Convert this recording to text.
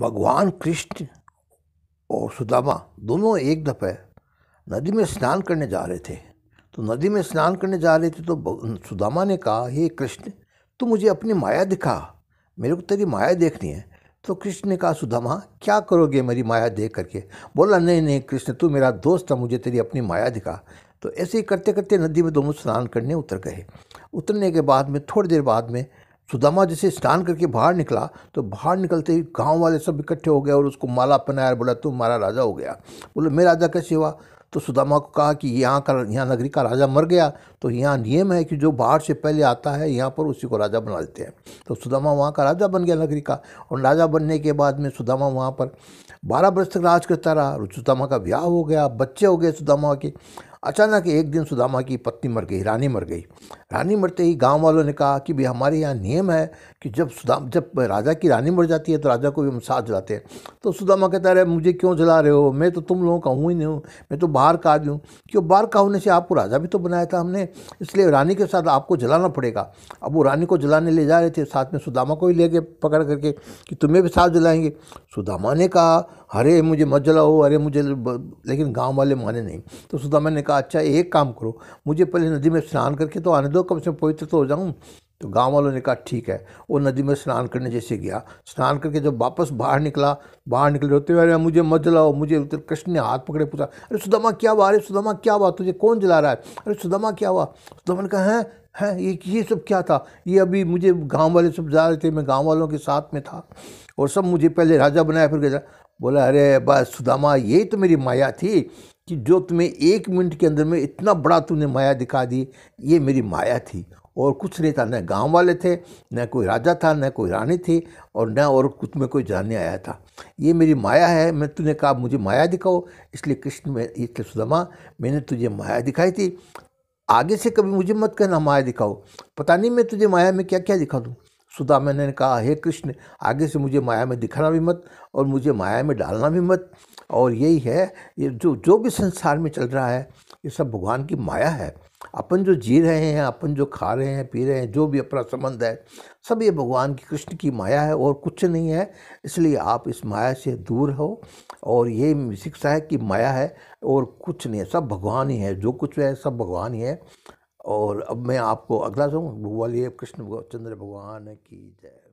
भगवान कृष्ण और सुदामा दोनों एक दफ़े नदी में स्नान करने जा रहे थे तो नदी में स्नान करने जा रहे थे तो सुदामा ने कहा हे कृष्ण तू मुझे अपनी माया दिखा मेरे को तेरी माया देखनी है तो कृष्ण ने कहा सुदामा क्या करोगे मेरी माया देख करके बोला नहीं नहीं कृष्ण तू मेरा दोस्त है मुझे तेरी अपनी माया दिखा तो ऐसे ही करते करते नदी में दोनों स्नान करने उतर गए उतरने के बाद में थोड़ी देर बाद में सुदामा जैसे स्नान करके बाहर निकला तो बाहर निकलते ही गांव वाले सब इकट्ठे हो गए और उसको माला पहनाया बोला तू हमारा राजा हो गया बोले मैं राजा कैसे हुआ तो सुदामा को कहा कि यहाँ का यहाँ नगरी का राजा मर गया तो यहाँ नियम है कि जो बाहर से पहले आता है यहाँ पर उसी को राजा बना देते हैं तो सुदामा वहाँ का राजा बन गया नगरी का और राजा बनने के बाद में सुदामा वहाँ पर बारह बरस तक राज करता रहा सुदामा का ब्याह हो गया बच्चे हो गए सुदामा के अचानक एक दिन सुदामा की पत्नी मर गई रानी मर गई रानी मरते ही गांव वालों ने कहा कि भाई हमारे यहाँ नियम है कि जब सुदाम जब राजा की रानी मर जाती है तो राजा को भी हम साथ जलाते हैं तो सुदामा कहता रहे मुझे क्यों जला रहे हो मैं तो तुम लोगों का हूँ ही नहीं हूँ मैं तो बाहर का आदमी हूँ क्यों बाहर का होने से आपको राजा भी तो बनाया था हमने इसलिए रानी के साथ आपको जलाना पड़ेगा अब वो रानी को जलाने ले जा रहे थे साथ में सुदामा को ही ले गए पकड़ करके कि तुम्हें भी साथ जलाएंगे सुदामा ने कहा अरे मुझे मत जलाओ अरे मुझे लेकिन गांव वाले माने नहीं तो सुदामा ने कहा अच्छा एक काम करो मुझे पहले नदी में स्नान करके तो आने दो कम से पवित्र तो हो जाऊँ तो गांव वालों ने कहा ठीक है वो नदी में स्नान करने जैसे गया स्नान करके जब वापस बाहर निकला बाहर निकले होते हुए अरे मुझे मत जलाओ मुझे कृष्ण ने हाथ पकड़े पूछा अरे सुदामा क्या हुआ अरे सुदामा क्या हुआ तुझे कौन जला रहा है अरे सुदामा क्या हुआ सुदामा ने कहा है हैं ये ये सब क्या था ये अभी मुझे गांव वाले सब जा रहे थे मैं गांव वालों के साथ में था और सब मुझे पहले राजा बनाया फिर गया बोला अरे बस सुदामा यही तो मेरी माया थी कि जो तुम्हें एक मिनट के अंदर में इतना बड़ा तुमने माया दिखा दी ये मेरी माया थी और कुछ नहीं था न गांव वाले थे न कोई राजा था न कोई रानी थी और न और कुछ में कोई जानने आया था ये मेरी माया है मैं तूने कहा मुझे माया दिखाओ इसलिए कृष्ण में इसलिए सुदामा मैंने तुझे माया दिखाई थी आगे से कभी मुझे मत कहना माया दिखाओ पता नहीं मैं तुझे माया में क्या क्या दिखा दूँ सुदामा ने कहा हे कृष्ण आगे से मुझे माया में दिखाना भी मत और मुझे माया में डालना भी मत और यही है ये जो जो भी संसार में चल रहा है ये सब भगवान की माया है अपन जो जी रहे हैं अपन जो खा रहे हैं पी रहे हैं जो भी अपना संबंध है सब ये भगवान की कृष्ण की माया है और कुछ नहीं है इसलिए आप इस माया से दूर हो और ये शिक्षा है कि माया है और कुछ नहीं है सब भगवान ही है जो कुछ है सब भगवान ही है और अब मैं आपको अगला दूँ भगवाली कृष्ण चंद्र भगवान की जय